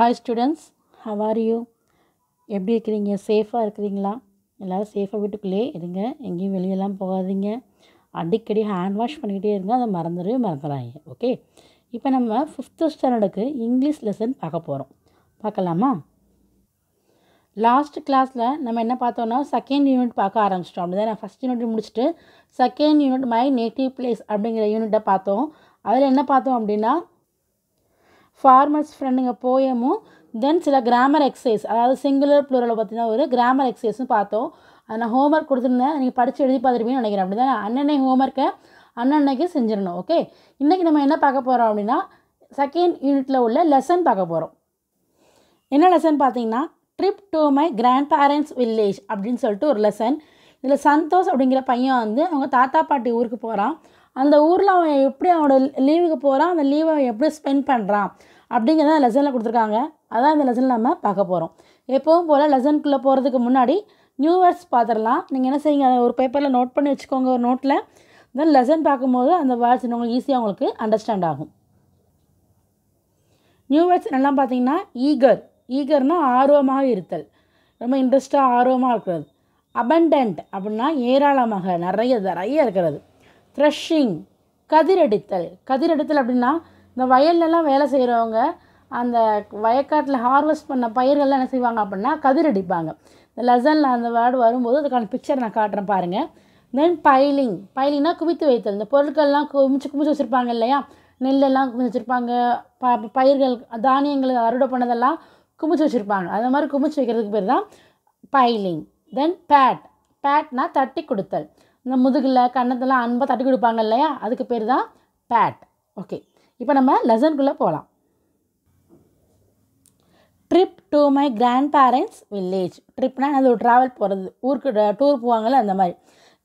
Hi students how are you எப்படி இருக்கிறீங்க சேஃபாக இருக்கிறீங்களா எல்லோரும் சேஃபாக வீட்டுக்குள்ளே இருங்க எங்கேயும் வெளியெல்லாம் போகாதீங்க அடிக்கடி ஹேண்ட் வாஷ் பண்ணிக்கிட்டே இருங்க அதை மறந்துடவே மறந்துடாங்க ஓகே இப்போ நம்ம ஃபிஃப்த்து ஸ்டாண்டர்டுக்கு இங்கிலீஷ் லெசன் பார்க்க போகிறோம் பார்க்கலாமா லாஸ்ட் கிளாஸில் நம்ம என்ன பார்த்தோன்னா செகண்ட் யூனிட் பார்க்க ஆரம்பிச்சிட்டோம் அப்படி தான் நான் ஃபஸ்ட் யூனிட் முடிச்சுட்டு second unit my native place அப்படிங்கிற யூனிட்டை பார்த்தோம் அதில் என்ன பார்த்தோம் அப்படின்னா ஃபார்மர்ஸ் ஃப்ரெண்டுங்க போயமும் தென் சில கிராமர் எக்ஸசைஸ் அதாவது சிங்குலர் ப்ளூரலை பார்த்தீங்கன்னா ஒரு கிராமர் எக்ஸசைஸும் பார்த்தோம் அது நான் ஹோம்ஒர்க் கொடுத்துருந்தேன் நீங்கள் படித்து எழுதி பார்த்துருப்பீங்க நினைக்கிறேன் அப்படி தான் அண்ணனை ஹோம்ஒர்க்கை அன்னன்னைக்கு செஞ்சிடணும் ஓகே இன்றைக்கி நம்ம என்ன பார்க்க போகிறோம் அப்படின்னா செகண்ட் யூனிட்டில் உள்ள லெசன் பார்க்க போகிறோம் என்ன லெசன் பார்த்தீங்கன்னா trip to my grandparents village அப்படின்னு சொல்லிட்டு ஒரு லெசன் இதில் சந்தோஷ் அப்படிங்கிற பையன் வந்து அவங்க தாத்தா பாட்டி ஊருக்கு போகிறான் அந்த ஊரில் அவன் எப்படி அவனோட லீவுக்கு போகிறான் அந்த லீவை அவன் எப்படி ஸ்பெண்ட் பண்ணுறான் அப்படிங்கிறத லெசனில் கொடுத்துருக்காங்க அதான் அந்த லெசனில் நம்ம பார்க்க போகிறோம் எப்போவும் போல் லெசனுக்குள்ளே போகிறதுக்கு முன்னாடி நியூ வேர்ட்ஸ் பார்த்துடலாம் நீங்கள் என்ன செய்யுங்க அதை ஒரு பேப்பரில் நோட் பண்ணி வச்சுக்கோங்க ஒரு நோட்டில் தென் லெசன் பார்க்கும்போது அந்த வேர்ட்ஸ் உங்களுக்கு ஈஸியாக உங்களுக்கு அண்டர்ஸ்டாண்ட் ஆகும் நியூ வேர்ட்ஸ் நல்லா பார்த்தீங்கன்னா ஈகர் ஈகர்னால் ஆர்வமாக இருத்தல் ரொம்ப இன்ட்ரெஸ்ட்டாக ஆர்வமாக இருக்கிறது அபண்டன்ட் அப்படின்னா ஏராளமாக நிறைய நிறைய இருக்கிறது த்ரெஷிங் கதிரடித்தல் கதிரடித்தல் அப்படின்னா இந்த வயல்லலாம் வேலை செய்கிறவங்க அந்த வயக்காட்டில் ஹார்வெஸ்ட் பண்ண பயிர்கள்லாம் என்ன செய்வாங்க அப்படின்னா கதிரடிப்பாங்க இந்த லெசனில் அந்த வேர்டு வரும்போது அதுக்கான பிக்சர் நான் காட்டுறேன் பாருங்கள் தென் பைலிங் பைலிங்னா குவித்து வைத்தல் இந்த பொருட்கள்லாம் குமிச்சு குமிச்சு வச்சுருப்பாங்க இல்லையா நெல்லெல்லாம் குமிச்சு வச்சுருப்பாங்க ப பயிர்கள் தானியங்கள் அறுவடை பண்ணதெல்லாம் குமிச்சு வச்சுருப்பாங்க அந்த மாதிரி குமிச்சு வைக்கிறதுக்கு பேர் தான் பைலிங் தென் பேட் பேட்னா தட்டி கொடுத்தல் இந்த முதுகில் கண்ணத்தில் அன்பாக தட்டி கொடுப்பாங்க இல்லையா அதுக்கு பேர் தான் பேட் ஓகே இப்போ நம்ம லெசனுக்குள்ளே போகலாம் trip to my grandparents village ட்ரிப்னா அது ஒரு ட்ராவல் போகிறது ஊருக்கு டூர் போவாங்கள்ல அந்த மாதிரி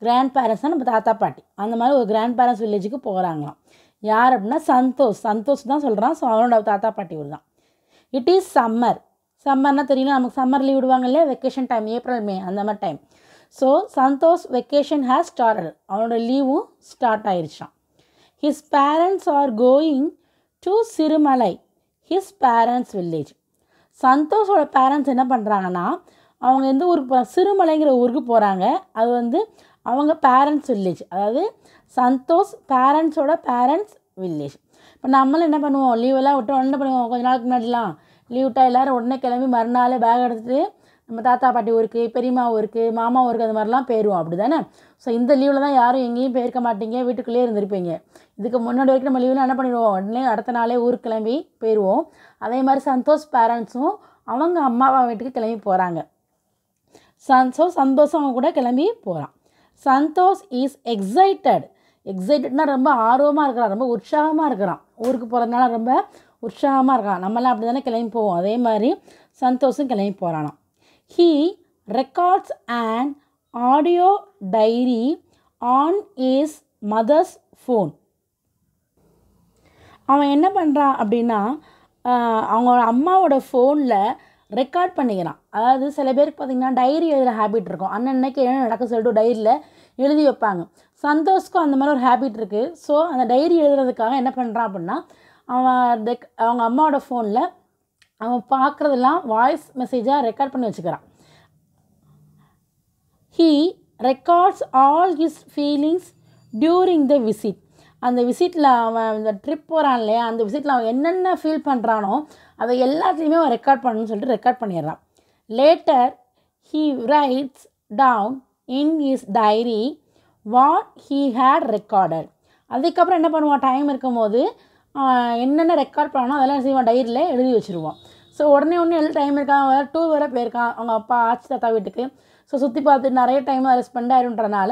கிராண்ட் பேரண்ட்ஸ்னால் நம்ம தாத்தா பாட்டி அந்த மாதிரி ஒரு கிராண்ட் பேரண்ட்ஸ் வில்லேஜுக்கு போகிறாங்களாம் யார் அப்படின்னா சந்தோஷ் சந்தோஷ் தான் சொல்கிறான் ஸோ அவனோட தாத்தா பாட்டி ஊர் தான் இட் இஸ் சம்மர் சம்மர்னால் தெரியல நமக்கு சம்மர் லீவ் விடுவாங்க இல்லையா வெக்கேஷன் டைம் ஏப்ரல் மே அந்த மாதிரி time so Santhosh vacation has started அவனோட லீவும் ஸ்டார்ட் ஆயிடுச்சான் his parents are going to Sirumalai his parents village சந்தோஷோட பேரண்ட்ஸ் என்ன பண்ணுறாங்கன்னா அவங்க எந்த ஊருக்கு போகிறாங்க சிறுமலைங்கிற ஊருக்கு போகிறாங்க அது வந்து அவங்க பேரண்ட்ஸ் வில்லேஜ் அதாவது சந்தோஷ் பேரண்ட்ஸோட பேரண்ட்ஸ் வில்லேஜ் இப்போ நம்மளும் என்ன பண்ணுவோம் லீவெல்லாம் விட்டு என்ன பண்ணுவோம் கொஞ்ச நாளுக்கு முன்னாடிலாம் லீவ்ட்டாக எல்லோரும் உடனே கிளம்பி மறுநாள் பேக் எடுத்துட்டு நம்ம தாத்தா பாட்டி ஊருக்கு பெரியம்மா ஊருக்கு மாமா ஊருக்கு அந்த மாதிரிலாம் போயிடுவோம் அப்படி தானே ஸோ இந்த லீவில் தான் யாரும் எங்கேயும் போயிருக்க மாட்டீங்க வீட்டுக்குள்ளேயே இருந்திருப்பீங்க இதுக்கு முன்னாடி வரைக்கும் நம்ம லீவில் என்ன பண்ணிடுவோம் உடனே அடுத்த நாளே ஊருக்கு கிளம்பி போயிடுவோம் அதே மாதிரி சந்தோஷ் பேரண்ட்ஸும் அவங்க அம்மாவா வீட்டுக்கு கிளம்பி போகிறாங்க சந்தோ சந்தோஷம் அவங்க கூட கிளம்பி போகிறான் சந்தோஷ் இஸ் எக்ஸைட்டட் எக்ஸைட்டட்னா ரொம்ப ஆர்வமாக இருக்கிறான் ரொம்ப உற்சாகமாக இருக்கிறான் ஊருக்கு போகிறதுனால ரொம்ப உற்சாகமாக இருக்கான் நம்மளாம் அப்படி தானே கிளம்பி போவோம் அதே மாதிரி சந்தோஷம் கிளம்பி போகிறானாம் he records and audio diary on his mother's phone அவன் என்ன பண்ணுறான் அப்படின்னா அவங்களோட அம்மாவோட ஃபோனில் ரெக்கார்ட் பண்ணிக்கிறான் அதாவது சில பேருக்கு பார்த்திங்கன்னா டைரி எழுதுகிற ஹேபிட் இருக்கும் அன்னன்னைக்கு என்ன நடக்க சொல்லிட்டு டைரியில் எழுதி வைப்பாங்க சந்தோஷ்க்கும் அந்த மாதிரி ஒரு ஹேபிட் இருக்குது ஸோ அந்த டைரி எழுதுறதுக்காக என்ன பண்ணுறான் அப்படின்னா அவன் தெக் அவங்க அம்மாவோட ஃபோனில் அவன் பார்க்குறதெல்லாம் வாய்ஸ் மெசேஜாக ரெக்கார்ட் பண்ணி வச்சுக்கிறான் he records all his feelings during the visit அந்த விசிட்டில் அவன் இந்த ட்ரிப் போகிறான் இல்லையா அந்த விசிட்டில் அவன் என்னென்ன ஃபீல் பண்ணுறானோ அதை எல்லாத்தையுமே அவன் ரெக்கார்ட் பண்ணணும்னு சொல்லிட்டு ரெக்கார்ட் பண்ணிடுறான் later he writes down in his diary what he had recorded அதுக்கப்புறம் என்ன பண்ணுவான் டைம் இருக்கும்போது என்னென்ன ரெக்கார்ட் பண்ணணும் அதெல்லாம் செய்வான் டைரியில் எழுதி வச்சுருவான் ஸோ உடனே உடனே எழுதி டைம் இருக்கான் வேறு டூர் வேறு போயிருக்கான் அவங்க அப்பா ஆச்சு தாத்தா வீட்டுக்கு ஸோ சுற்றி பார்த்துட்டு நிறைய டைம் அதில் ஸ்பெண்ட் ஆகிடும்ன்றனால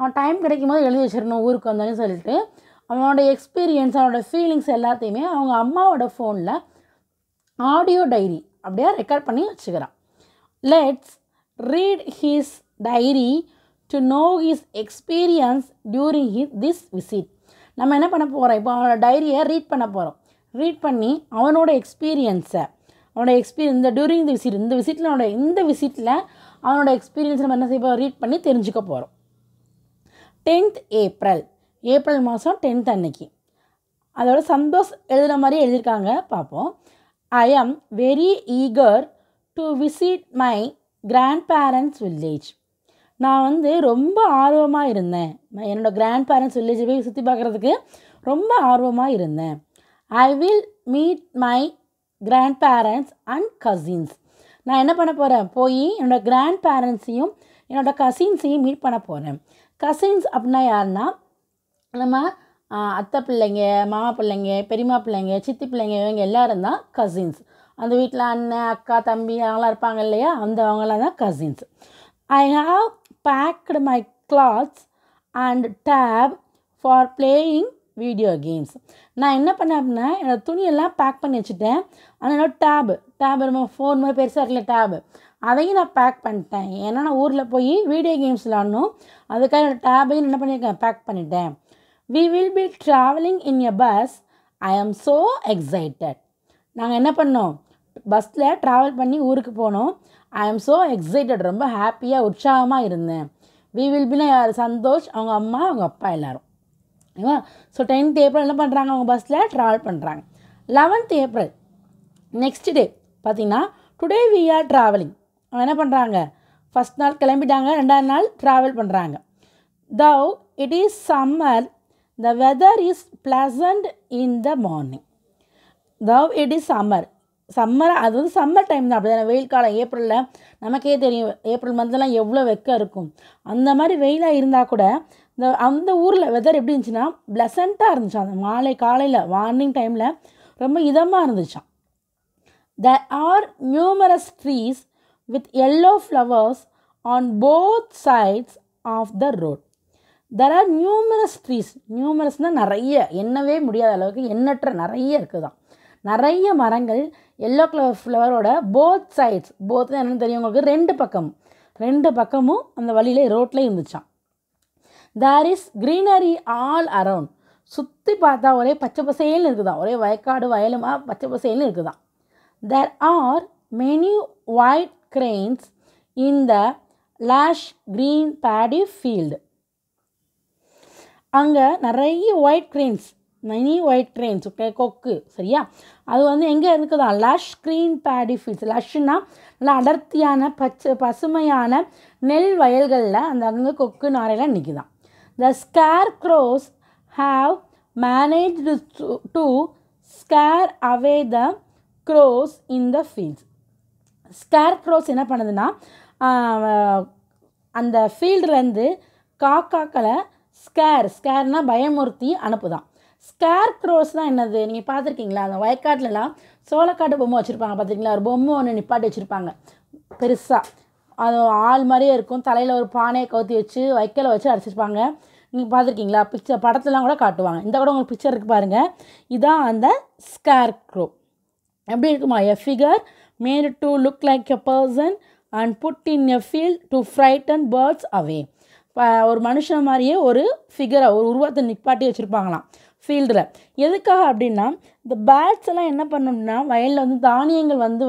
அவன் டைம் கிடைக்கும் போது எழுதி வச்சிடணும் ஊருக்கு வந்தாலும் சொல்லிட்டு அவனோட எக்ஸ்பீரியன்ஸ் அவனோட ஃபீலிங்ஸ் எல்லாத்தையுமே அவங்க அம்மாவோட ஃபோனில் ஆடியோ டைரி அப்படியே ரெக்கார்ட் பண்ணி வச்சுக்கிறான் let's read his diary to know his experience during he this visit நம்ம என்ன பண்ண போகிறோம் இப்போ அவனோட டைரியை ரீட் பண்ண போகிறோம் ரீட் பண்ணி அவனோட எக்ஸ்பீரியன்ஸை அவனோட எக்ஸ்பீரியன்ஸ் இந்த டூரிங் தி விசிட் இந்த விசிட்டில் அவனோட இந்த விசிட்டில் அவனோட எக்ஸ்பீரியன்ஸ் நம்ம என்ன செய்ய ரீட் பண்ணி தெரிஞ்சுக்க போகிறோம் டென்த் ஏப்ரல் ஏப்ரல் மாதம் டென்த் அன்னைக்கு அதோட சந்தோஷ் எழுதுகிற மாதிரி எழுதியிருக்காங்க பார்ப்போம் I am very eager to visit my grandparents village நான் வந்து ரொம்ப ஆர்வமாக இருந்தேன் என்னோடய கிராண்ட் பேரண்ட்ஸ் வில்லேஜ் போய் சுற்றி பார்க்குறதுக்கு ரொம்ப ஆர்வமாக இருந்தேன் I will meet my grandparents and cousins நான் என்ன பண்ண போகிறேன் போய் என்னோடய கிராண்ட் பேரண்ட்ஸையும் என்னோடய கசின்ஸையும் மீட் பண்ண போகிறேன் கசின்ஸ் அப்படின்னா யாருன்னா நம்ம அத்தை பிள்ளைங்க மாமா பிள்ளைங்க பெரியமா பிள்ளைங்க சித்தி பிள்ளைங்க இவங்க எல்லோரும் தான் கசின்ஸ் அந்த வீட்டில் அண்ணன் அக்கா தம்பி அவங்களாம் இருப்பாங்க இல்லையா அந்த அவங்களாம் தான் cousins I have packed my clothes and tab for playing video games நான் என்ன பண்ணேன் அப்படின்னா என்னோடய துணியெல்லாம் பேக் பண்ணி வச்சுட்டேன் ஆனால் என்னோடய டேப் டேபு ரொம்ப ஃபோன் மாதிரி பெருசாக இருக்கல டேபு அதையும் நான் பேக் பண்ணிட்டேன் ஏன்னா நான் ஊரில் போய் வீடியோ கேம்ஸ் விளாடணும் அதுக்காக என்னோடய டேபையும் என்ன பண்ணியிருக்கேன் பேக் பண்ணிட்டேன் we will be travelling in a bus I am so excited நாங்கள் என்ன பண்ணோம் பஸ்ஸில் ட்ராவல் பண்ணி ஊருக்கு போனோம் ஐ ஆம் ஸோ எக்ஸைட்டட் ரொம்ப ஹாப்பியாக உற்சாகமாக இருந்தேன் வி வில் பின்னா யார் சந்தோஷ் அவங்க அம்மா அவங்க அப்பா எல்லோரும் ஓகேவா ஸோ டென்த் ஏப்ரல் என்ன பண்ணுறாங்க அவங்க பஸ்ஸில் ட்ராவல் பண்ணுறாங்க லெவன்த் ஏப்ரல் நெக்ஸ்ட் டே பார்த்திங்கன்னா டுடே வி ஆர் ட்ராவலிங் அவங்க என்ன பண்ணுறாங்க ஃபஸ்ட் நாள் கிளம்பிட்டாங்க ரெண்டாவது நாள் ட்ராவல் பண்ணுறாங்க though it is summer the weather is pleasant in the morning though it is summer summer அது வந்து சம்மர் டைம் தான் அப்படி தானே வெயில் காலம் ஏப்ரலில் நமக்கே தெரியும் ஏப்ரல் மந்த்லாம் எவ்வளோ வெக்க இருக்கும் அந்த மாதிரி வெயிலாக இருந்தால் கூட இந்த அந்த ஊரில் வெதர் எப்படி இருந்துச்சுன்னா ப்ளசண்ட்டாக இருந்துச்சு அந்த மாலை காலையில் மார்னிங் டைமில் ரொம்ப இதமாக இருந்துச்சான் there are numerous trees with yellow flowers on both sides of the road there are numerous trees நியூமரஸ்னால் நிறைய எண்ணவே முடியாத அளவுக்கு எண்ணற்ற நிறைய இருக்குது தான் நிறைய மரங்கள் எல்லோ கலர் ஃப்ளவரோட போத் சைட்ஸ் போத் என்னென்னு தெரியும் உங்களுக்கு ரெண்டு பக்கம் ரெண்டு பக்கமும் அந்த வழியில் ரோட்டில் இருந்துச்சான் there is greenery all around சுற்றி பார்த்தா ஒரே பச்சை பசேல்னு இருக்குதான் ஒரே வயக்காடு வயலுமா பச்சை பசேல்னு இருக்குதான் there are many white cranes in the lush green paddy field அங்கே நிறைய white cranes many white cranes okay கொக்கு சரியா அது வந்து எங்கே இருக்குதான் லஷ் க்ரீன் பேடிஃபில்ஸ் லஷ்னா நல்லா அடர்த்தியான பச்சை பசுமையான நெல் வயல்களில் அந்த அங்கே கொக்கு நாரையில் நிற்குதான் the scarecrows have manage to scare away the crows in the fields scarecrows என்ன பண்ணுதுன்னா அந்த ஃபீல்டுலேருந்து காக்காக்களை ஸ்கேர் ஸ்கேர்னால் பயமுறுத்தி அனுப்புதான் ஸ்கேர் க்ரோஸ் தான் என்னது நீங்கள் பார்த்துருக்கீங்களா அந்த வயக்காட்டிலலாம் சோளக்காட்டு பொம்மை வச்சுருப்பாங்க பார்த்துருக்கீங்களா ஒரு பொம்மை ஒன்று நிப்பாட்டி வச்சுருப்பாங்க பெருசாக அது ஆள் மாதிரியே இருக்கும் தலையில் ஒரு பானையை கவுத்தி வச்சு வைக்கல வச்சு அடிச்சிருப்பாங்க நீங்கள் பார்த்துருக்கீங்களா பிக்சர் படத்துலலாம் கூட காட்டுவாங்க இந்த கூட உங்களுக்கு பிக்சர் இருக்குது பாருங்கள் இதான் அந்த ஸ்கேர் க்ரோ எப்படி இருக்குமா a figure made to look like a person and put in a field to frighten birds away ஒரு மனுஷன் மாதிரியே ஒரு ஃபிகரை ஒரு உருவத்தை நிப்பாட்டி வச்சுருப்பாங்களாம் ஃபீல்டில் எதுக்காக அப்படின்னா இந்த பேட்ஸ் எல்லாம் என்ன பண்ணோம்னா வயலில் வந்து தானியங்கள் வந்து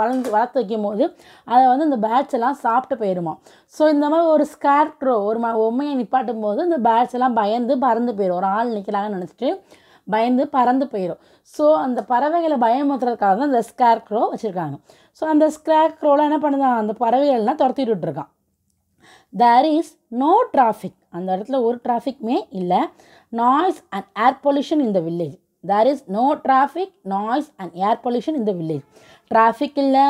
வளர்ந்து வளர்த்து வைக்கும் போது அதை வந்து இந்த பேட்ஸ் எல்லாம் சாப்பிட்டு போயிடுமா ஸோ இந்த மாதிரி ஒரு ஸ்கேர் ஒரு ம உண்மையை நிப்பாட்டும் போது இந்த பேட்ஸ் எல்லாம் பயந்து பறந்து போயிடும் ஒரு ஆள் நிற்கிறாங்கன்னு நினச்சிட்டு பயந்து பறந்து போயிடும் ஸோ அந்த பறவைகளை பயமுத்துறதுக்காக தான் இந்த ஸ்கேர்க்ரோ வச்சுருக்காங்க ஸோ அந்த ஸ்கேர் என்ன பண்ணுதான் அந்த பறவைகள்லாம் துரத்திட்டு விட்டுருக்கான் தேர் இஸ் நோ டிராஃபிக் அந்த இடத்துல ஒரு டிராஃபிக்குமே இல்லை நாய்ஸ் அண்ட் ஏர் பொல்யூஷன் இந்த village there is no traffic noise and air pollution இந்த வில்லேஜ் டிராஃபிக் இல்லை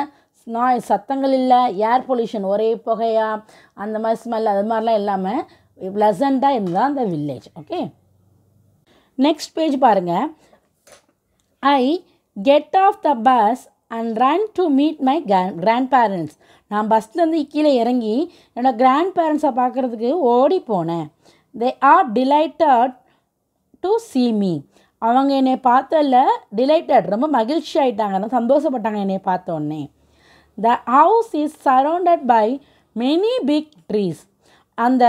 நாய் சத்தங்கள் இல்லை ஏர் பொல்யூஷன் ஒரே புகையாக அந்த மாதிரி ஸ்மெல் அது மாதிரிலாம் இல்லாமல் ப்ளசண்ட்டாக இருந்தால் அந்த வில்லேஜ் ஓகே நெக்ஸ்ட் பேஜ் பாருங்கள் I get off the bus and run to meet my grandparents நான் பஸ்லேருந்து கீழே இறங்கி என்னோடய கிராண்ட் பேரண்ட்ஸை பார்க்குறதுக்கு ஓடி போனேன் they are delighted to see me அவங்க என்னை பார்த்ததில் டிலைட்டட் ரொம்ப மகிழ்ச்சி ஆகிட்டாங்க சந்தோஷப்பட்டாங்க என்னை பார்த்தோன்னே the house is surrounded by many big trees அந்த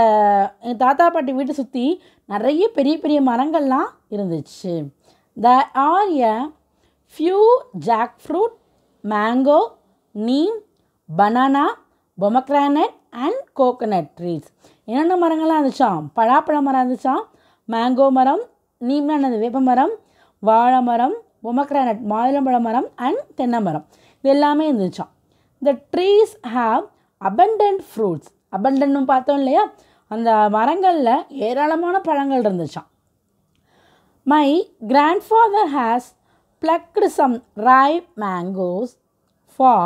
தாத்தா பாட்டி வீட்டை சுற்றி நிறைய பெரிய பெரிய மரங்கள்லாம் இருந்துச்சு there are a few jackfruit mango, neem, banana, pomegranate and coconut trees என்னென்ன மரங்களாக இருந்துச்சாம் பழாப்பழ மரம் இருந்துச்சாம் மேங்கோ மரம் நீம் என்னது வேப்ப மரம் வாழை மரம் ஒமக்ரானட் மாதுளம்பழ மரம் அண்ட் தென்னை மரம் இது எல்லாமே இருந்துச்சாம் இந்த ட்ரீஸ் ஹாவ் அபண்டன்ட் ஃப்ரூட்ஸ் அபண்டன்னு பார்த்தோம் இல்லையா அந்த மரங்களில் ஏராளமான பழங்கள் இருந்துச்சாம் my grandfather has plucked some ripe mangoes for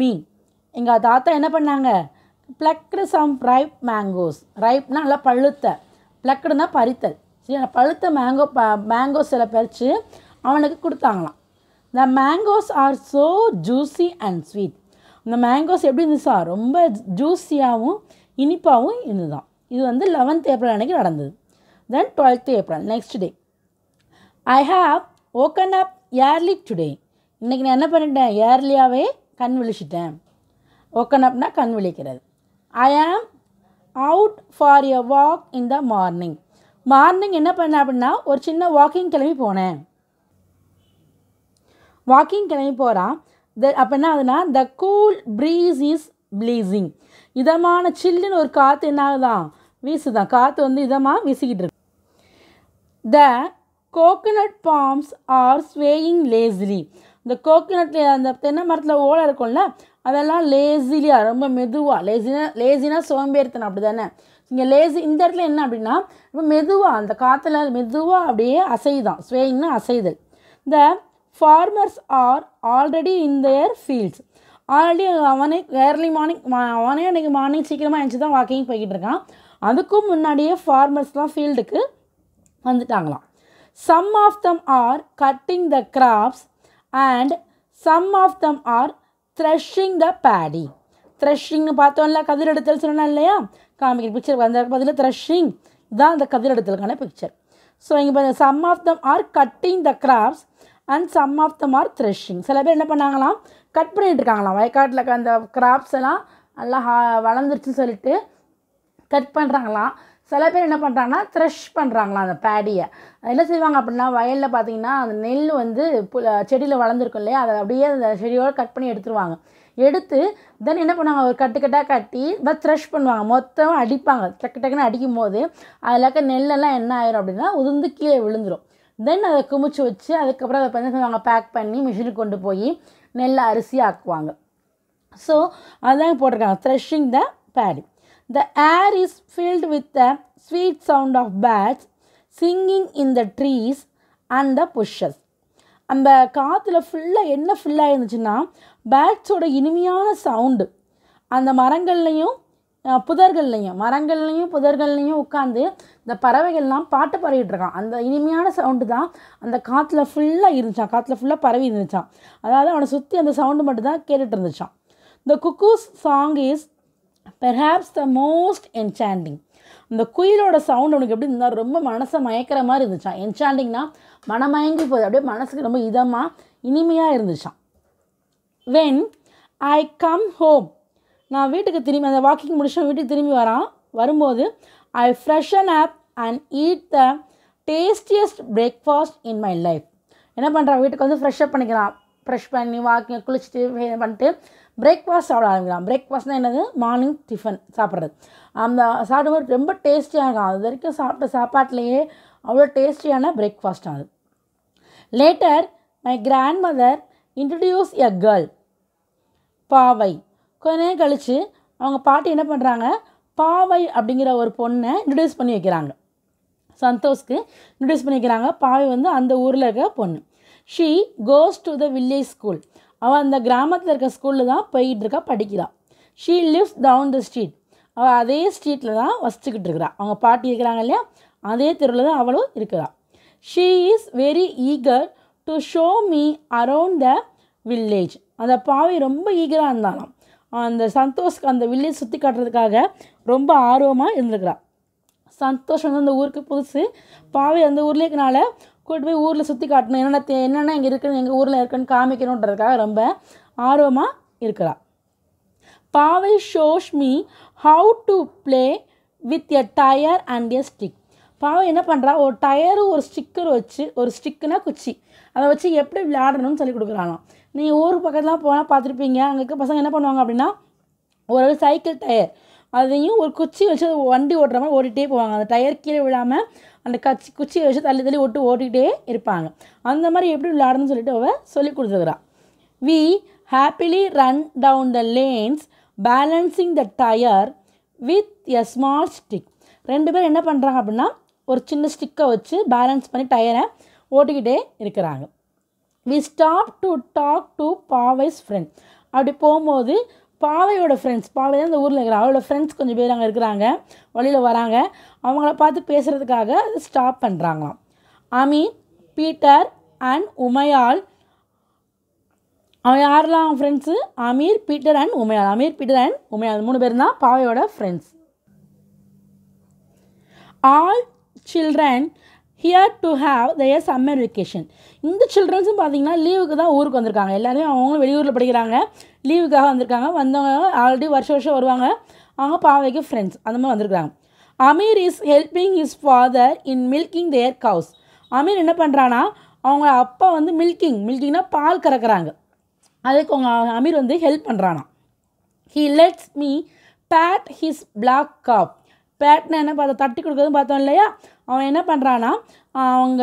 me எங்கள் தாத்தா என்ன பண்ணாங்க பிளக்டு சம் ரைப் மேங்கோஸ் ரைப்னால் நல்லா பழுத்த பிளக்குடுனா பறித்தல் சரி பழுத்த மேங்கோ ப மேங்கோஸ் சில பறித்து அவனுக்கு கொடுத்தாங்களாம் the mangoes are so juicy and sweet இந்த மேங்கோஸ் எப்படி இருந்துச்சா ரொம்ப ஜூஸியாகவும் இனிப்பாகவும் இருந்துதான் இது வந்து லெவன்த் ஏப்ரல் அன்றைக்கி நடந்தது then twelfth April next day I have woken up early today இன்றைக்கி நான் என்ன பண்ணிட்டேன் ஏர்லியாகவே கண் விழிச்சிட்டேன் ஓக்கன் அப்னால் கண் விழிக்கிறது I am out for a walk in the morning morning என்ன பண்ணேன் அப்படின்னா ஒரு சின்ன வாக்கிங் கிளம்பி போனேன் வாக்கிங் கிளம்பி போகிறான் த அப்போ என்ன ஆகுதுன்னா the cool breeze is pleasing இதமான சில்லுன்னு ஒரு காற்று என்ன ஆகுதான் வீசுதான் காற்று வந்து இதமாக வீசிக்கிட்டு இருக்கு the coconut palms are swaying lazily இந்த கோகனட்ல அந்த தென்னை மரத்தில் ஓலை இருக்கும்ல அதெல்லாம் லேசிலியாக ரொம்ப மெதுவாக லேசினா லேசினா சோம்பேறித்தனம் அப்படி தானே இங்கே லேசி இந்த இடத்துல என்ன அப்படின்னா ரொம்ப மெதுவாக அந்த காற்றுல மெதுவாக அப்படியே அசைதான் ஸ்வேயிங்னா அசைதல் இந்த farmers are already in their fields already அவனே ஏர்லி மார்னிங் அவனே அன்றைக்கி மார்னிங் சீக்கிரமாக எழுந்து தான் வாக்கிங் போய்கிட்டு இருக்கான் அதுக்கும் முன்னாடியே ஃபார்மர்ஸ்லாம் ஃபீல்டுக்கு வந்துட்டாங்களாம் Some of them are cutting the crops and some of them are threshing the paddy. த்ரெஷ்ஷிங்னு பார்த்தோம்ல எடுத்தல் சொன்னேன் இல்லையா காமிக்கிற பிக்சர் அந்த பதில் த்ரெஷ்ஷிங் தான் அந்த கதிர் எடுத்தலுக்கான பிக்சர் ஸோ இங்கே பாருங்கள் some of them are cutting the crops and some of them are threshing சில பேர் என்ன பண்ணாங்களாம் கட் பண்ணிகிட்டு இருக்காங்களாம் வயக்காட்டில் அந்த கிராப்ஸ் எல்லாம் நல்லா வளர்ந்துருச்சுன்னு சொல்லிட்டு கட் பண்ணுறாங்களாம் சில பேர் என்ன பண்ணுறாங்கன்னா த்ரெஷ் பண்ணுறாங்களா அந்த பேடியை என்ன செய்வாங்க அப்படின்னா வயலில் பார்த்திங்கன்னா அந்த நெல் வந்து செடியில் வளர்ந்துருக்கும் இல்லையா அதை அப்படியே அந்த செடியோடு கட் பண்ணி எடுத்துருவாங்க எடுத்து தென் என்ன பண்ணுவாங்க ஒரு கட்டு கட்டாக கட்டி பஸ் த்ரெஷ் பண்ணுவாங்க மொத்தம் அடிப்பாங்க டக்கு டக்குன்னு அடிக்கும் போது அதில் இருக்க நெல்லெல்லாம் என்ன ஆயிரும் அப்படின்னா உதிர்ந்து கீழே விழுந்துடும் தென் அதை குமிச்சு வச்சு அதுக்கப்புறம் அதை என்ன செய்வாங்க பேக் பண்ணி மிஷினுக்கு கொண்டு போய் நெல்லை அரிசி ஆக்குவாங்க ஸோ அதுதான் போட்டிருக்காங்க த்ரெஷ்ஷிங் த Bedi The air is filled with the sweet sound of birds singing in the trees and the bushes. அந்த காற்றுல ஃபுல்லாக என்ன ஃபுல்லாக இருந்துச்சுன்னா பேர்ட்ஸோட இனிமையான சவுண்டு அந்த மரங்கள்லையும் புதர்கள்லையும் மரங்கள்லையும் புதர்கள்லையும் உட்காந்து இந்த பறவைகள்லாம் பாட்டு பரவிட்டுருக்கான் அந்த இனிமையான சவுண்டு தான் அந்த காற்றுல ஃபுல்லாக இருந்துச்சான் காற்றுல ஃபுல்லாக பரவி இருந்துச்சான் அதாவது அவனை சுற்றி அந்த சவுண்டு மட்டும் தான் கேட்டுட்டு இருந்துச்சான் the cuckoo's song is perhaps the most enchanting இந்த குயிலோட சவுண்ட் உனக்கு எப்படி இருந்தால் ரொம்ப மனசை மயக்கிற மாதிரி இருந்துச்சான் என்சாண்டிங்னா மனமயங்கி போகுது அப்படியே மனசுக்கு ரொம்ப இதமாக இனிமையாக இருந்துச்சான் வென் ஐ கம் ஹோம் நான் வீட்டுக்கு திரும்பி அந்த வாக்கிங் முடிச்சோம் வீட்டுக்கு திரும்பி வரான் வரும்போது I freshen up and eat the tastiest breakfast in my life என்ன பண்ணுறான் வீட்டுக்கு வந்து ஃப்ரெஷ்ஷப் பண்ணிக்கிறான் ஃப்ரெஷ் பண்ணி வாக்கிங் குளிச்சுட்டு பண்ணிட்டு பிரேக்ஃபாஸ்ட் சாப்பிட ஆரம்பிக்கலாம் பிரேக்ஃபாஸ்ட்னால் என்னது மார்னிங் டிஃபன் சாப்பிட்றது அந்த சாப்பிடும்போது ரொம்ப டேஸ்டியாக இருக்கும் அது வரைக்கும் சாப்பிட்ட சாப்பாட்டிலேயே அவ்வளோ டேஸ்டியான பிரேக்ஃபாஸ்ட் அது later my grandmother introduce a girl Paavai கொஞ்ச நேரம் கழித்து அவங்க பாட்டி என்ன பண்ணுறாங்க பாவை அப்படிங்கிற ஒரு பொண்ணை இன்ட்ரடியூஸ் பண்ணி வைக்கிறாங்க சந்தோஷ்க்கு இன்ட்ரடியூஸ் பண்ணி வைக்கிறாங்க பாவை வந்து அந்த ஊரில் இருக்க பொண்ணு she goes to the village school அவள் அந்த கிராமத்தில் இருக்க ஸ்கூலில் தான் போயிட்டுருக்கா படிக்கிறான் she lives down the street அவள் அதே ஸ்ட்ரீட்டில் தான் வசிச்சுக்கிட்டு இருக்கிறா அவங்க பாட்டி இருக்கிறாங்க இல்லையா அதே தெருவில் தான் அவளும் இருக்கிறாள் she is very eager to show me around the village அந்த பாவை ரொம்ப ஈகராக இருந்தாலும் அந்த சந்தோஷ்க்கு அந்த வில்லேஜ் சுற்றி காட்டுறதுக்காக ரொம்ப ஆர்வமாக இருந்திருக்கிறான் சந்தோஷம் வந்து அந்த ஊருக்கு புதுசு பாவை அந்த இருக்கனால கூட்டு போய் ஊரில் சுற்றி காட்டணும் என்னென்ன என்னென்ன இங்கே இருக்குன்னு எங்கள் ஊரில் இருக்குன்னு காமிக்கணுன்றதுக்காக ரொம்ப ஆர்வமாக இருக்கிறாள் Paavai shows me how to play with a tyre and a stick Paavai என்ன பண்ணுறா ஒரு டயரும் ஒரு ஸ்டிக்கர் வச்சு ஒரு ஸ்டிக்குனா குச்சி அதை வச்சு எப்படி விளையாடணும்னு சொல்லி கொடுக்குறாங்களாம் நீங்கள் ஊருக்கு பக்கத்துலாம் போனால் பார்த்துருப்பீங்க அங்கே இருக்க பசங்க என்ன பண்ணுவாங்க அப்படின்னா ஒரு சைக்கிள் டயர் அதையும் ஒரு குச்சி வச்சு வண்டி ஓட்டுற மாதிரி ஓடிட்டே போவாங்க அந்த டயர் கீழே விழாமல் அந்த கச்சி குச்சியை வச்சு தள்ளி தள்ளி ஒட்டு ஓட்டிகிட்டே இருப்பாங்க அந்த மாதிரி எப்படி விளையாடணும்னு சொல்லிட்டு அவள் சொல்லி கொடுத்துருக்குறான் we happily run down the lanes balancing the tyre with a small stick ரெண்டு பேரும் என்ன பண்ணுறாங்க அப்படின்னா ஒரு சின்ன ஸ்டிக்கை வச்சு பேலன்ஸ் பண்ணி டயரை ஓட்டிக்கிட்டே இருக்கிறாங்க we stop to talk to Paavai's friend அப்படி போகும்போது பாவையோட ஃப்ரெண்ட்ஸ் பாவை தான் இந்த ஊரில் இருக்கிற அவளோட ஃப்ரெண்ட்ஸ் கொஞ்சம் பேர் அங்கே இருக்கிறாங்க வழியில் வராங்க அவங்கள பார்த்து பேசுகிறதுக்காக அது ஸ்டாப் பண்ணுறாங்களாம் அமீன் பீட்டர் அண்ட் உமையால் அவன் யாரெல்லாம் அவன் friends Amir Peter and Umayal Amir Peter and Umayal மூணு பேர் தான் பாவையோட friends all children here to have their summer vacation இந்த சில்ட்ரன்ஸும் பார்த்தீங்கன்னா லீவுக்கு தான் ஊருக்கு வந்திருக்காங்க எல்லாருமே அவங்களும் வெளியூரில் படிக்கிறாங்க லீவுக்காக வந்திருக்காங்க வந்தவங்க ஆல்ரெடி வருஷம் வருஷம் வருவாங்க அவங்க பாவைக்கு ஃப்ரெண்ட்ஸ் அந்த மாதிரி வந்திருக்காங்க Amir is helping his father in milking their cows Amir என்ன பண்ணுறான்னா அவங்க அப்பா வந்து மில்கிங் மில்கிங்னா பால் கறக்குறாங்க அதுக்கு அவங்க அமீர் வந்து ஹெல்ப் பண்ணுறானா he lets me pat his black calf பேட்னா என்ன பார்த்தா தட்டி கொடுக்குறதுன்னு பார்த்தோம் இல்லையா அவன் என்ன பண்ணுறான்னா அவங்க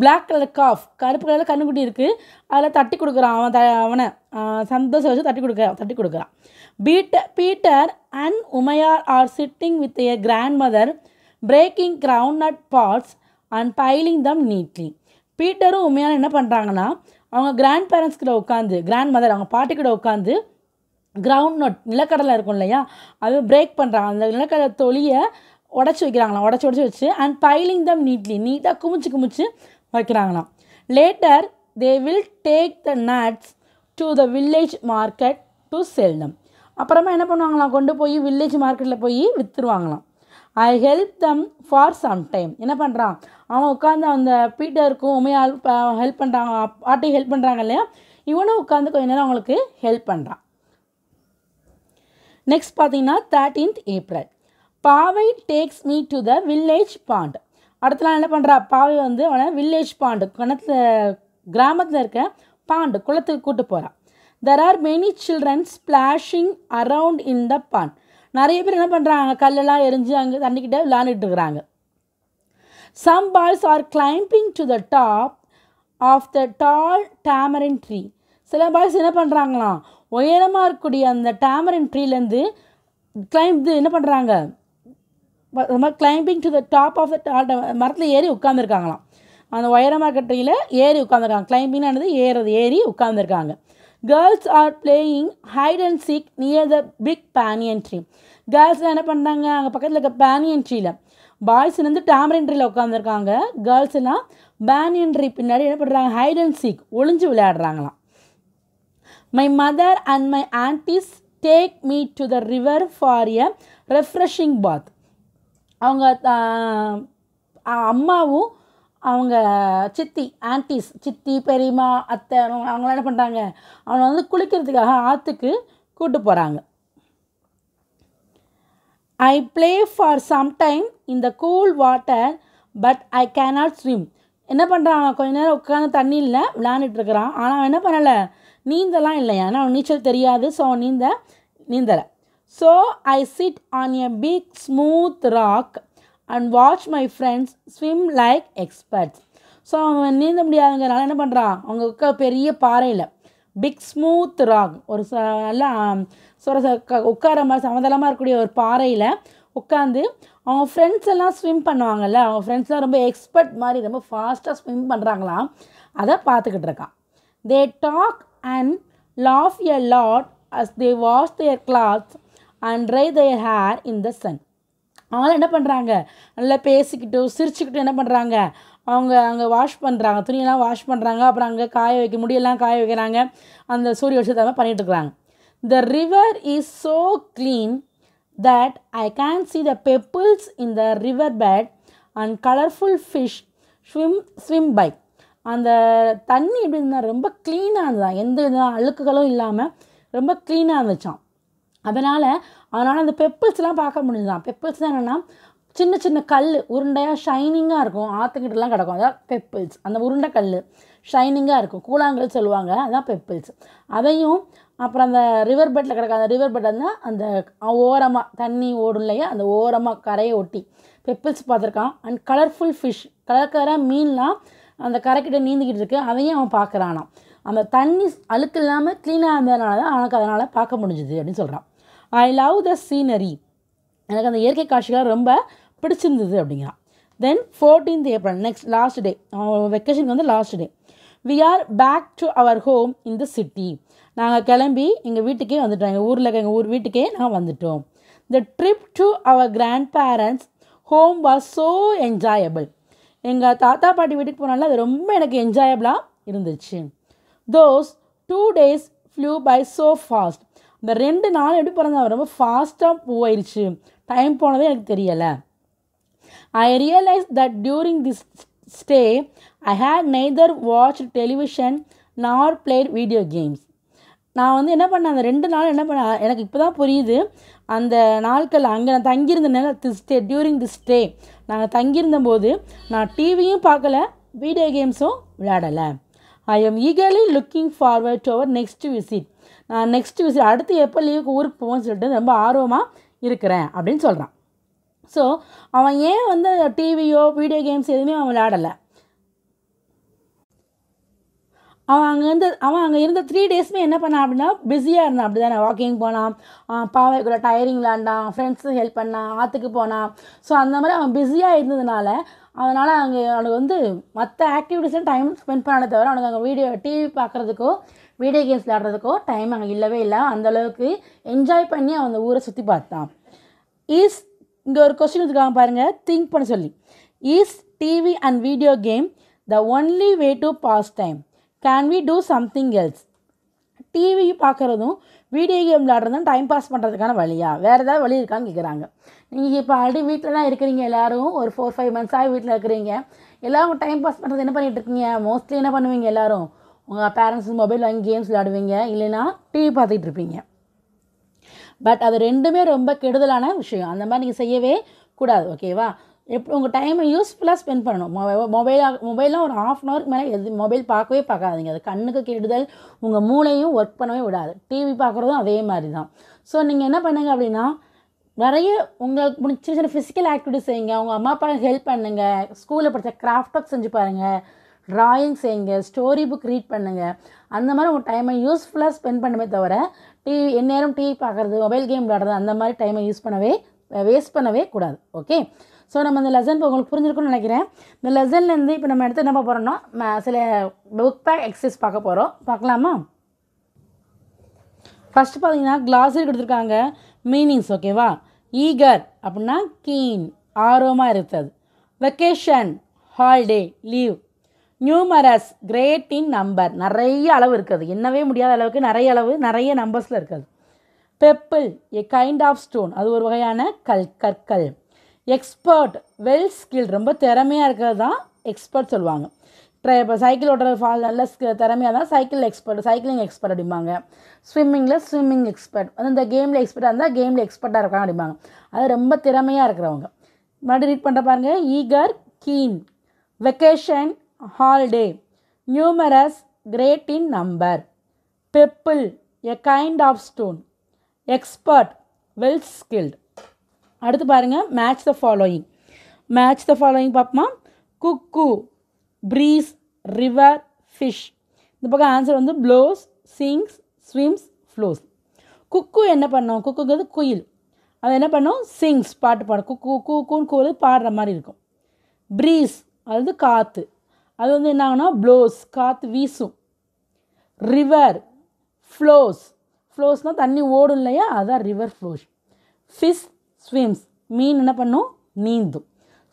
பிளாக் கலர் காஃப் கருப்பு கலரில் கண்ணுக்குட்டி இருக்குது அதில் தட்டி கொடுக்குறான் அவன் த அவனை சந்தோஷம் வச்சு தட்டி கொடுக்க தட்டி கொடுக்குறான் Peter Peter and Umayal are sitting with a grandmother breaking groundnut pods and piling them neatly பீட்டரும் உமையாரும் என்ன பண்ணுறாங்கன்னா அவங்க கிராண்ட் பேரண்ட்ஸ் கூட உட்காந்து கிராண்ட் மதர் அவங்க பாட்டி கூட உட்காந்து கிரவுண்ட் நட் நிலக்கடலை இருக்கும் இல்லையா அது பிரேக் பண்ணுறாங்க அந்த நிலக்கடலை தொழியை உடச்சி வைக்கிறாங்களாம் உடச்சி உடச்சி வச்சு அண்ட் பைலிங் தம் நீட்லி நீட்டாக குமிச்சு குமிச்சு வைக்கிறாங்களாம் later they will take the nuts to the village market to sell them அப்புறமா என்ன பண்ணுவாங்களாம் கொண்டு போய் வில்லேஜ் மார்க்கெட்டில் போய் விற்றுருவாங்களாம் I help them for some time என்ன பண்ணுறான் அவன் உட்காந்து அந்த பீட்டருக்கும் உமையால் ஹெல்ப் பண்ணுறாங்க ஆட்டையும் ஹெல்ப் பண்ணுறாங்க இல்லையா இவனும் உட்காந்து கொஞ்ச நேரம் அவங்களுக்கு ஹெல்ப் பண்ணுறான் நெக்ஸ்ட் பார்த்தீங்கன்னா thirteenth April Paavai takes me to the village pond அடுத்த நாள் என்ன பண்ணுறா பாவி வந்து அவனை வில்லேஜ் பாண்டு கிணத்துல கிராமத்தில் இருக்க பாண்டு குளத்துக்கு கூட்டு போகிறான் there are many children splashing around in the pond நிறைய பேர் என்ன பண்ணுறாங்க கல்லெல்லாம் எரிஞ்சு அங்கே தண்ணிக்கிட்டே விளாண்டுட்டு இருக்கிறாங்க some boys are climbing to the top of the tall tamarind tree சில பாய்ஸ் என்ன பண்ணுறாங்களாம் உயரமாக இருக்கக்கூடிய அந்த டேமரின் ட்ரீலேருந்து கிளைம்பு என்ன பண்ணுறாங்க நம்ம climbing to the top of the மரத்தில் ஏறி உட்காந்துருக்காங்களாம் அந்த உயரமாக கட்டியில் ஏறி உட்காந்துருக்காங்க கிளைம்பிங்னானது ஏறது ஏறி உட்காந்துருக்காங்க girls are playing hide and seek near the big banyan tree girls என்ன பண்ணுறாங்க அங்கே பக்கத்தில் இருக்க பேனியன் ட்ரீயில் பாய்ஸ்லேருந்து வந்து ட்ரீல உட்காந்துருக்காங்க கேர்ள்ஸ் எல்லாம் பேனியன் ட்ரீ பின்னாடி என்ன பண்ணுறாங்க ஹைட் அண்ட் சீக் ஒளிஞ்சு விளையாடுறாங்களாம் my mother and my aunties take me to the river for a refreshing bath அவங்க அம்மாவும் அவங்க சித்தி ஆன்டிஸ் சித்தி பெரியம்மா அத்தை அவங்களாம் என்ன பண்ணுறாங்க அவனை வந்து குளிக்கிறதுக்காக ஆற்றுக்கு கூப்பிட்டு போகிறாங்க ஐ ப்ளே ஃபார் சம்டைம் இந்த cool water but I cannot swim என்ன பண்ணுறான் கொஞ்ச நேரம் உட்காந்து தண்ணியில் விளையாண்டுட்டு இருக்கிறான் ஆனால் என்ன பண்ணலை நீந்தலாம் இல்லை ஏன்னா அவன் நீச்சல் தெரியாது ஸோ நீந்த நீந்தலை So I sit on a big smooth rock and watch my friends swim like experts. So அவன் நீந்த முடியாதங்கிறனால என்ன பண்ணுறான் அவங்க உட்க பெரிய பாறையில் பிக் ஸ்மூத் ராக் ஒரு ச நல்லா சொர உட்கார மாதிரி சமதளமாக இருக்கக்கூடிய ஒரு பாறையில் உட்காந்து அவங்க ஃப்ரெண்ட்ஸ் எல்லாம் ஸ்விம் பண்ணுவாங்கல்ல அவங்க ஃப்ரெண்ட்ஸ்லாம் ரொம்ப எக்ஸ்பர்ட் மாதிரி ரொம்ப ஃபாஸ்ட்டாக ஸ்விம் பண்ணுறாங்களாம் அதை பார்த்துக்கிட்டு இருக்கான் they talk and laugh a lot as they wash their clothes and dry their hair in the sun அவங்களாம் என்ன பண்ணுறாங்க நல்லா பேசிக்கிட்டு சிரிச்சுக்கிட்டு என்ன பண்ணுறாங்க அவங்க அங்கே வாஷ் பண்ணுறாங்க துணியெல்லாம் வாஷ் பண்ணுறாங்க அப்புறம் அங்கே காய வைக்க முடியெல்லாம் காய வைக்கிறாங்க அந்த சூரிய பண்ணிகிட்டு இருக்கிறாங்க the river is so clean that I can see the pebbles in the river bed and colourful fish swim swim by அந்த தண்ணி எப்படி இருந்தால் ரொம்ப க்ளீனாக இருந்ததான் எந்த வித அழுக்குகளும் இல்லாமல் ரொம்ப க்ளீனாக இருந்துச்சான் அதனால் அதனால் அந்த பெப்பிள்ஸ்லாம் பார்க்க முடிஞ்சுதான் பெப்பிள்ஸ் தான் என்னென்னா சின்ன சின்ன கல் உருண்டையாக ஷைனிங்காக இருக்கும் ஆற்றுக்கிட்டலாம் கிடக்கும் அதான் பெப்பிள்ஸ் அந்த உருண்டை கல் ஷைனிங்காக இருக்கும் கூழாங்கல் சொல்லுவாங்க அதான் பெப்பிள்ஸ் அதையும் அப்புறம் அந்த ரிவர் பெட்டில் கிடக்க அந்த ரிவர் பெட் வந்து அந்த ஓரமாக தண்ணி ஓடும் இல்லையா அந்த ஓரமாக கரையை ஒட்டி பெப்பிள்ஸ் பார்த்துருக்கான் அண்ட் கலர்ஃபுல் ஃபிஷ் கலர் கலராக மீன்லாம் அந்த கரைக்கிட்ட நீந்திக்கிட்டு இருக்கு அதையும் அவன் பார்க்குறானான் அந்த தண்ணி அழுக்கு இல்லாமல் க்ளீனாக இருந்ததுனால தான் அவனுக்கு அதனால் பார்க்க முடிஞ்சுது அப்படின்னு சொல்கிறான் ஐ லவ் த சீனரி எனக்கு அந்த இயற்கை காட்சிகள் ரொம்ப பிடிச்சிருந்தது அப்படிங்கிறான் then fourteenth April next last day வெக்கேஷனுக்கு வந்து last day we are back to our home in the city நாங்கள் கிளம்பி எங்கள் வீட்டுக்கே வந்துட்டோம் எங்கள் ஊரில் எங்கள் ஊர் வீட்டுக்கே நாங்கள் வந்துட்டோம் the trip to our grandparents home was so enjoyable எங்கள் தாத்தா பாட்டி வீட்டுக்கு போனால அது ரொம்ப எனக்கு என்ஜாயபிளாக இருந்துச்சு those two days flew by so fast இந்த ரெண்டு நாள் எப்படி பிறந்த ரொம்ப ஃபாஸ்ட்டாக போயிடுச்சு டைம் போனதே எனக்கு தெரியலை I realise that during this stay I had neither watch television nor played video games நான் வந்து என்ன பண்ணேன் அந்த ரெண்டு நாள் என்ன பண்ண எனக்கு இப்போ தான் புரியுது அந்த நாட்கள் அங்கே நான் தங்கியிருந்த நேரம் the stay during the stay நாங்கள் தங்கியிருந்த போது நான் டிவியும் பார்க்கல வீடியோ கேம்ஸும் விளையாடலை I am eagerly looking forward to our next visit நான் நெக்ஸ்ட் விசிட் அடுத்து எப்போ லீவுக்கு ஊருக்கு போவோம்னு சொல்லிட்டு ரொம்ப ஆர்வமாக இருக்கிறேன் அப்படின்னு சொல்கிறான் ஸோ அவன் ஏன் வந்து டிவியோ வீடியோ கேம்ஸ் எதுவுமே அவன் விளையாடலை அவன் அங்கே இருந்து அவன் அங்கே இருந்த த்ரீ டேஸுமே என்ன பண்ணான் அப்படின்னா பிஸியாக இருந்தான் அப்படி தானே வாக்கிங் போனான் பாவைக்குள்ளே டயரிங் விளாண்டான் ஃப்ரெண்ட்ஸுக்கு ஹெல்ப் பண்ணான் ஆற்றுக்கு போனான் ஸோ அந்த மாதிரி அவன் பிஸியாக இருந்ததுனால அதனால் அங்கே அவனுக்கு வந்து மற்ற ஆக்டிவிட்டீஸ்லாம் டைம் ஸ்பெண்ட் பண்ணாலே தவிர அவனுக்கு அங்கே வீடியோ டிவி பார்க்குறதுக்கோ வீடியோ கேம்ஸ் விளையாடுறதுக்கோ டைம் அங்கே இல்லவே இல்லை அந்தளவுக்கு என்ஜாய் பண்ணி அவன் அந்த ஊரை சுற்றி பார்த்தான் ஈஸ் இங்கே ஒரு கொஸ்டின் இருக்காங்க பாருங்கள் திங்க் பண்ண சொல்லி is TV and video game the only way to pass time can we do something else TV பார்க்குறதும் வீடியோ கேம் விளாட்றது டைம் பாஸ் பண்ணுறதுக்கான வழியா வேறு ஏதாவது வழி இருக்கான்னு கேட்குறாங்க நீங்கள் இப்போ ஆல்ரெடி வீட்டில் தான் இருக்கிறீங்க எல்லோரும் ஒரு ஃபோர் ஃபைவ் மந்த்ஸாக வீட்டில் இருக்கிறீங்க எல்லோரும் டைம் பாஸ் பண்ணுறது என்ன பண்ணிகிட்டு இருக்கீங்க மோஸ்ட்லி என்ன பண்ணுவீங்க எல்லோரும் உங்கள் பேரண்ட்ஸ் மொபைல் வாங்கி கேம்ஸ் விளாடுவீங்க இல்லைனா டிவி பார்த்துக்கிட்டு இருப்பீங்க பட் அது ரெண்டுமே ரொம்ப கெடுதலான விஷயம் அந்த மாதிரி நீங்கள் செய்யவே கூடாது ஓகேவா எப்படி உங்கள் டைமை யூஸ்ஃபுல்லாக ஸ்பெண்ட் பண்ணணும் மொபைலாக மொபைலாம் ஒரு ஆஃப் அன் ஹவருக்கு மேலே எது மொபைல் பார்க்கவே பார்க்காதீங்க அது கண்ணுக்கு கெடுதல் உங்கள் மூளையும் ஒர்க் பண்ணவே விடாது டிவி பார்க்குறதும் அதே மாதிரி தான் ஸோ நீங்கள் என்ன பண்ணுங்கள் அப்படின்னா நிறைய உங்களுக்கு சின்ன சின்ன ஃபிசிக்கல் ஆக்டிவிட்டிஸ் செய்யுங்க உங்கள் அம்மா அப்பா ஹெல்ப் பண்ணுங்கள் ஸ்கூலில் படித்த கிராஃப்ட் ஒர்க் செஞ்சு பாருங்கள் ட்ராயிங் செய்யுங்க ஸ்டோரி புக் ரீட் பண்ணுங்கள் அந்த மாதிரி உங்கள் டைமை யூஸ்ஃபுல்லாக ஸ்பெண்ட் பண்ணுமே தவிர டிவி எந்நேரம் டிவி பார்க்குறது மொபைல் கேம் விளாட்றது அந்த மாதிரி டைமை யூஸ் பண்ணவே வேஸ்ட் பண்ணவே கூடாது ஓகே ஸோ நம்ம இந்த லெசன் இப்போ உங்களுக்கு புரிஞ்சிருக்குன்னு நினைக்கிறேன் இந்த லெசன்லேருந்து இப்போ நம்ம எடுத்து என்ன பார்க்க போகிறோம்னா சில புக் பேக் எக்ஸசைஸ் பார்க்க போகிறோம் பார்க்கலாமா ஃபஸ்ட்டு பார்த்தீங்கன்னா கிளாஸில் கொடுத்துருக்காங்க மீனிங்ஸ் ஓகேவா ஈகர் அப்படின்னா கீன் ஆர்வமாக இருக்கிறது vacation holiday leave numerous great in number நிறைய அளவு இருக்குது என்னவே முடியாத அளவுக்கு நிறைய அளவு நிறைய நம்பர்ஸில் இருக்குது pebble a kind of stone அது ஒரு வகையான கல் கற்கள் எக்ஸ்பர்ட் வெல் ஸ்கில் ரொம்ப திறமையாக இருக்கிறது தான் எக்ஸ்பர்ட் சொல்லுவாங்க ட்ரை இப்போ சைக்கிள் ஓட்டுற ஃபால் நல்ல திறமையாக தான் சைக்கிள் எக்ஸ்பர்ட் சைக்கிளிங் எக்ஸ்பர்ட் அப்படிம்பாங்க ஸ்விம்மிங்கில் ஸ்விம்மிங் எக்ஸ்பர்ட் வந்து இந்த கேமில் எக்ஸ்பர்ட்டாக இருந்தால் கேமில் எக்ஸ்பர்ட்டாக இருக்காங்க அப்படிம்பாங்க அது ரொம்ப திறமையாக இருக்கிறவங்க மறுபடியும் ரீட் பண்ணுற பாருங்கள் eager keen vacation holiday numerous great in number pebble a kind of stone expert well skilled அடுத்து பாருங்கள் match the following match the following பார்ப்போமா குக்கு ப்ரீஸ் ரிவர் ஃபிஷ் இந்த பக்கம் ஆன்சர் வந்து blows sings swims flows cuckoo என்ன பண்ணோம் குக்குங்கிறது குயில் அது என்ன பண்ணும் சிங்ஸ் பாட்டு பாடும் குக்கு குக்குன்னு கூறு பாடுற மாதிரி இருக்கும் ப்ரீஸ் அதாவது காற்று அது வந்து என்ன ஆகுனா ப்ளோஸ் காற்று வீசும் ரிவர் ஃப்ளோஸ் ஃப்ளோஸ்னால் தண்ணி ஓடும் இல்லையா அதுதான் ரிவர் ஃப்ளோஸ் ஃபிஷ் ஸ்விம்ஸ் மீன் என்ன பண்ணும் நீந்தும்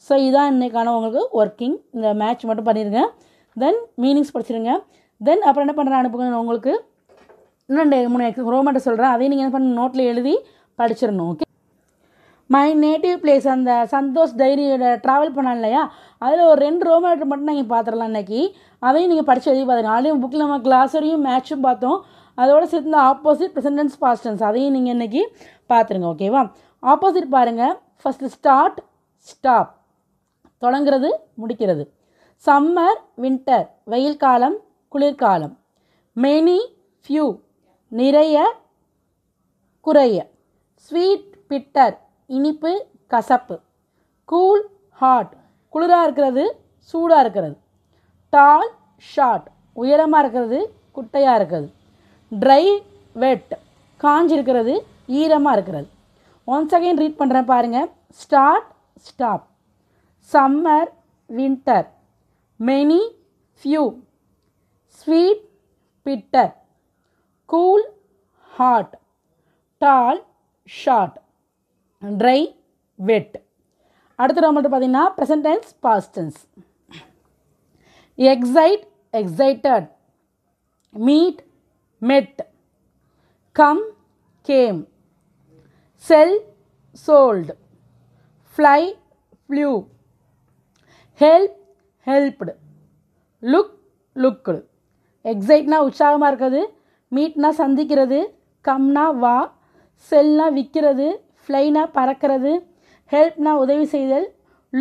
ஸோ இதான் இன்றைக்கான உங்களுக்கு ஒர்க்கிங் இந்த மேட்ச் மட்டும் பண்ணிடுங்க தென் மீனிங்ஸ் படிச்சிருங்க தென் அப்புறம் என்ன பண்ணுறேன் அனுப்புங்க உங்களுக்கு ரெண்டு மூணு எக்ஸ் ரோமெண்ட் சொல்கிறேன் அதையும் நீங்கள் என்ன பண்ணணும் நோட்டில் எழுதி படிச்சிடணும் ஓகே மை நேட்டிவ் பிளேஸ் அந்த சந்தோஷ் டைரியோட ட்ராவல் பண்ணலாம் இல்லையா அதில் ஒரு ரெண்டு ரோமெண்ட் மட்டும் நீங்கள் பார்த்துடலாம் அன்றைக்கி அதையும் நீங்கள் படித்து எழுதி பார்த்துங்க ஆல்ரெடி புக்கில் நம்ம கிளாஸரையும் மேட்சும் பார்த்தோம் அதோட சேர்த்து ஆப்போசிட் ப்ரெசன்டென்ஸ் பாஸ்டன்ஸ் அதையும் நீங்கள் இன்றைக்கி பார்த்துருங்க ஓகேவா ஆப்போசிட் பாருங்கள் ஃபஸ்ட்டு ஸ்டார்ட் ஸ்டாப் தொடங்கிறது முடிக்கிறது சம்மர் வின்டர் வெயில் காலம் குளிர்காலம் மெனி ஃபியூ நிறைய குறைய ஸ்வீட் பிட்டர் இனிப்பு கசப்பு கூல் ஹாட் குளிராக இருக்கிறது சூடாக இருக்கிறது டால் ஷார்ட் உயரமாக இருக்கிறது குட்டையாக இருக்கிறது ட்ரை வெட் காஞ்சிருக்கிறது ஈரமாக இருக்கிறது ஒன்ஸ் அகைன் ரீட் பண்ணுறேன் பாருங்கள் start stop summer winter many few sweet bitter cool hot tall short dry wet அடுத்த மட்டும் பார்த்தீங்கன்னா present past tense excite excited meet met come came sell sold fly flew help helped look looked எக்ஸைட்னா உற்சாகமாக இருக்கிறது மீட்னா சந்திக்கிறது கம்னா வா செல்னா விற்கிறது ஃப்ளைனா பறக்கிறது ஹெல்ப்னா உதவி செய்தல்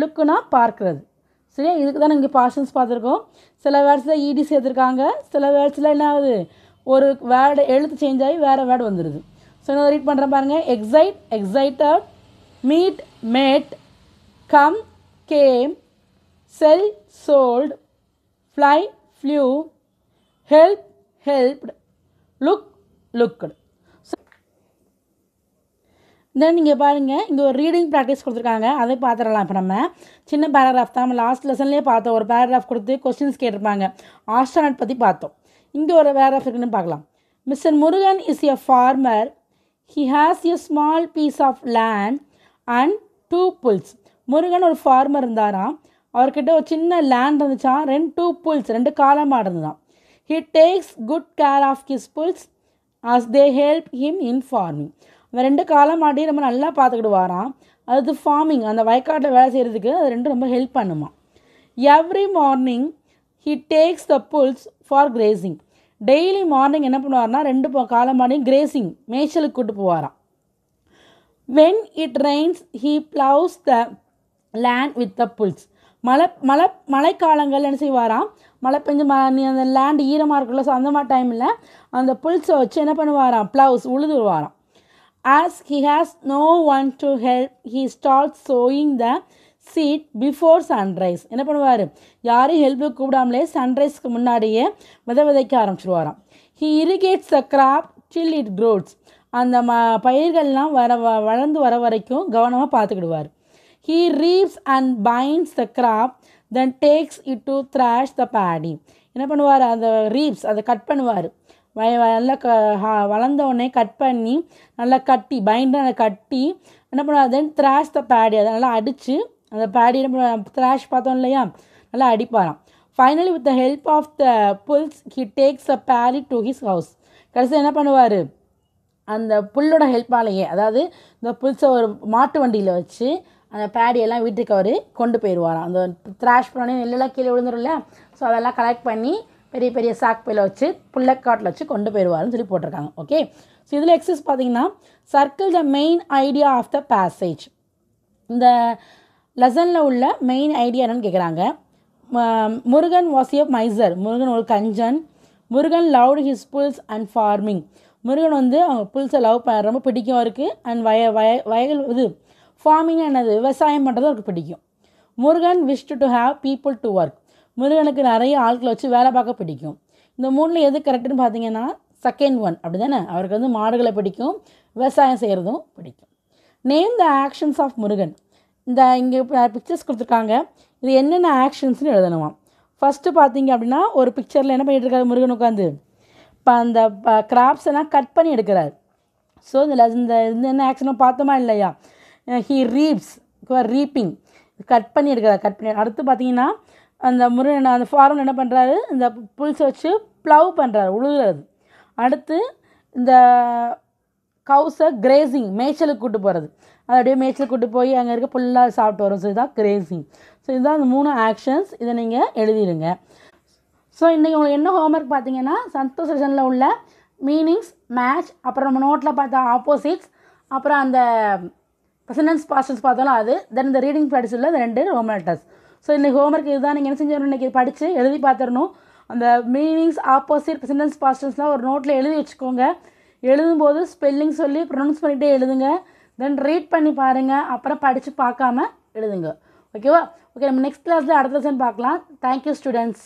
லுக்குனா பார்க்கறது சரியா இதுக்கு தான் இங்கே பாஷன்ஸ் பார்த்துருக்கோம் சில வேர்ட்ஸில் ஈடி e சேர்த்துருக்காங்க சில வேர்ட்ஸில் என்ன ஆகுது ஒரு வேர்டு எழுத்து சேஞ்ச் ஆகி வேறு வேர்டு வந்துடுது ஸோ நான் ரீட் பண்ணுறேன் பாருங்கள் excite excited meet met come came sell sold fly flew help helped look looked then நீங்கள் பாருங்கள் இங்கே ஒரு ரீடிங் ப்ராக்டிஸ் கொடுத்துருக்காங்க அதை பார்த்துடலாம் இப்போ நம்ம சின்ன பேராகிராஃப் தான் நம்ம லாஸ்ட் லெசன்லேயே பார்த்தோம் ஒரு பேராகிராஃப் கொடுத்து கொஸ்டின்ஸ் கேட்டிருப்பாங்க ஆஸ்ட்ரானட் பற்றி பார்த்தோம் இங்கே ஒரு பேராகிராஃப் இருக்குன்னு பார்க்கலாம் Mister Murugan is a farmer he has a small piece of land and two bulls Murugan ஒரு ஃபார்மர் இருந்தாராம் அவர்கிட்ட ஒரு சின்ன லேண்ட் இருந்துச்சா ரெண்டு டூ புல்ஸ் ரெண்டு காலமாக இருந்ததான் he takes good care of his bulls as they help him in farming அவன் ரெண்டு காலம் ரொம்ப நல்லா பார்த்துக்கிட்டு வரான் அது ஃபார்மிங் அந்த வயக்காட்டில் வேலை செய்கிறதுக்கு அது ரெண்டு ரொம்ப ஹெல்ப் பண்ணுமா every morning he takes the bulls for grazing daily morning என்ன பண்ணுவார்னா ரெண்டு காலமாடையும் கிரேசிங் மேய்ச்சலுக்கு கூட்டு போவாராம் when it rains he ploughs the land with the bulls மழை மழை மழைக்காலங்கள் என்ன செய்வாராம் மழை பெஞ்சு ம அந்த லேண்ட் ஈரமாக இருக்குல்ல ஸோ அந்த மாதிரி டைமில் அந்த புல்ஸை வச்சு என்ன பண்ணுவாராம் ப்ளவுஸ் உழுதுருவாராம் as he has no one to help he starts sowing the seed before sunrise என்ன பண்ணுவார் யாரையும் ஹெல்ப்பு கூப்பிடாமலே சன்ரைஸ்க்கு முன்னாடியே வித விதைக்க ஆரம்பிச்சிருவாராம் he irrigates the crop till it grows அந்த ம பயிர்கள்லாம் வர வளர்ந்து வர வரைக்கும் கவனமாக பார்த்துக்கிடுவார் he reaps and binds the crop then takes it to thresh the paddy என்ன பண்ணுவார் அந்த ரீப்ஸ் அதை கட் பண்ணுவார் நல்லா க வளர்ந்த கட் பண்ணி நல்லா கட்டி பைண்டாக கட்டி என்ன பண்ணுவார் தென் த்ராஷ் த பேடி அதை நல்லா அடித்து அந்த பேடி த்ராஷ் பார்த்தோம் இல்லையா நல்லா அடிப்பாராம் finally with the help of the bulls he takes a berry to his house கடைசியில் என்ன பண்ணுவார் அந்த புல்லோட ஹெல்ப்பாலேயே அதாவது இந்த புல்ஸை ஒரு மாட்டு வண்டியில் வச்சு அந்த பேடியெல்லாம் வீட்டுக்கு அவர் கொண்டு போயிடுவாராம் அந்த த்ராஷ் பண்ணி நெல்லெல்லாம் கீழே விழுந்துரும்ல ஸோ அதெல்லாம் கலெக்ட் பண்ணி பெரிய பெரிய சாக் பையில் வச்சு புல்லக்காட்டில் வச்சு கொண்டு போயிடுவாருன்னு சொல்லி போட்டிருக்காங்க ஓகே ஸோ இதில் எக்ஸஸ் பார்த்தீங்கன்னா circle the main idea of the passage இந்த லெசனில் உள்ள மெயின் ஐடியா என்னென்னு கேட்குறாங்க Murugan was a miser Murugan ஒரு கஞ்சன் Murugan love his bulls and farming Murugan வந்து அவங்க புல்ஸை லவ் பண்ண ரொம்ப பிடிக்கும் அவருக்கு அண்ட் வய வய வயல் இது ஃபார்மிங் என்னது விவசாயம் பண்ணுறது அவருக்கு பிடிக்கும் Murugan wish to have people to work முருகனுக்கு நிறைய ஆட்களை வச்சு வேலை பார்க்க பிடிக்கும் இந்த மூணில் எது கரெக்டுன்னு பார்த்தீங்கன்னா செகண்ட் ஒன் அப்படி தானே அவருக்கு வந்து மாடுகளை பிடிக்கும் விவசாயம் செய்கிறதும் பிடிக்கும் name the actions of Murugan இந்த இங்கே பிக்சர்ஸ் கொடுத்துருக்காங்க இது என்னென்ன ஆக்ஷன்ஸ்னு எழுதணுமா ஃபஸ்ட்டு பார்த்தீங்க அப்படின்னா ஒரு பிக்சரில் என்ன பண்ணிகிட்டு இருக்காரு முருகன் உட்காந்து இப்போ அந்த கிராப்ஸ் எல்லாம் கட் பண்ணி எடுக்கிறார் ஸோ இதில் இந்த என்ன ஆக்ஷனும் பார்த்தோமா இல்லையா ஹீ ரீப்ஸ் ரீப்பிங் கட் பண்ணி எடுக்கிறார் கட் பண்ணி அடுத்து பார்த்தீங்கன்னா அந்த முருகன் அந்த ஃபார்மில் என்ன பண்ணுறாரு இந்த புல்ஸை வச்சு ப்ளவ் பண்ணுறாரு உழுகிறது அடுத்து இந்த கவுசை கிரேசிங் மேய்ச்சலுக்கு கூட்டு போகிறது அது அப்படியே மேய்ச்சலுக்கு கூட்டு போய் அங்கே இருக்க புல்லாக சாப்பிட்டு வரும் ஸோ இதுதான் கிரேசிங் ஸோ இதுதான் அந்த மூணு ஆக்ஷன்ஸ் இதை நீங்கள் எழுதிடுங்க ஸோ இன்றைக்கி உங்களுக்கு என்ன ஹோம்ஒர்க் பார்த்தீங்கன்னா சந்தோஷ் செஷனில் உள்ள மீனிங்ஸ் மேட்ச் அப்புறம் நம்ம நோட்டில் பார்த்தா ஆப்போசிட்ஸ் அப்புறம் அந்த ப்ரெசன்டன்ஸ் பாஸ்டன்ஸ் பார்த்தாலும் அது தென் இந்த ரீடிங் ப்ராக்டிஸ் உள்ள ரெண்டு ஹோம் லெட்டர்ஸ் ஸோ இன்னைக்கு ஹோம்ஒர்க் இதுதான் நீங்கள் என்ன செஞ்சோம் இன்றைக்கி படித்து எழுதி பார்த்துடணும் அந்த மீனிங்ஸ் ஆப்போசிட் ப்ரெசன்டன்ஸ் பாஸ்டர்ஸ்லாம் ஒரு நோட்டில் எழுதி வச்சுக்கோங்க எழுதும்போது ஸ்பெல்லிங் சொல்லி ப்ரொனவுன்ஸ் பண்ணிகிட்டே எழுதுங்க தென் ரீட் பண்ணி பாருங்கள் அப்புறம் படித்து பார்க்காம எழுதுங்க ஓகேவா ஓகே நம்ம நெக்ஸ்ட் கிளாஸில் அடுத்த லெசன் பார்க்கலாம் தேங்க்யூ ஸ்டூடெண்ட்ஸ்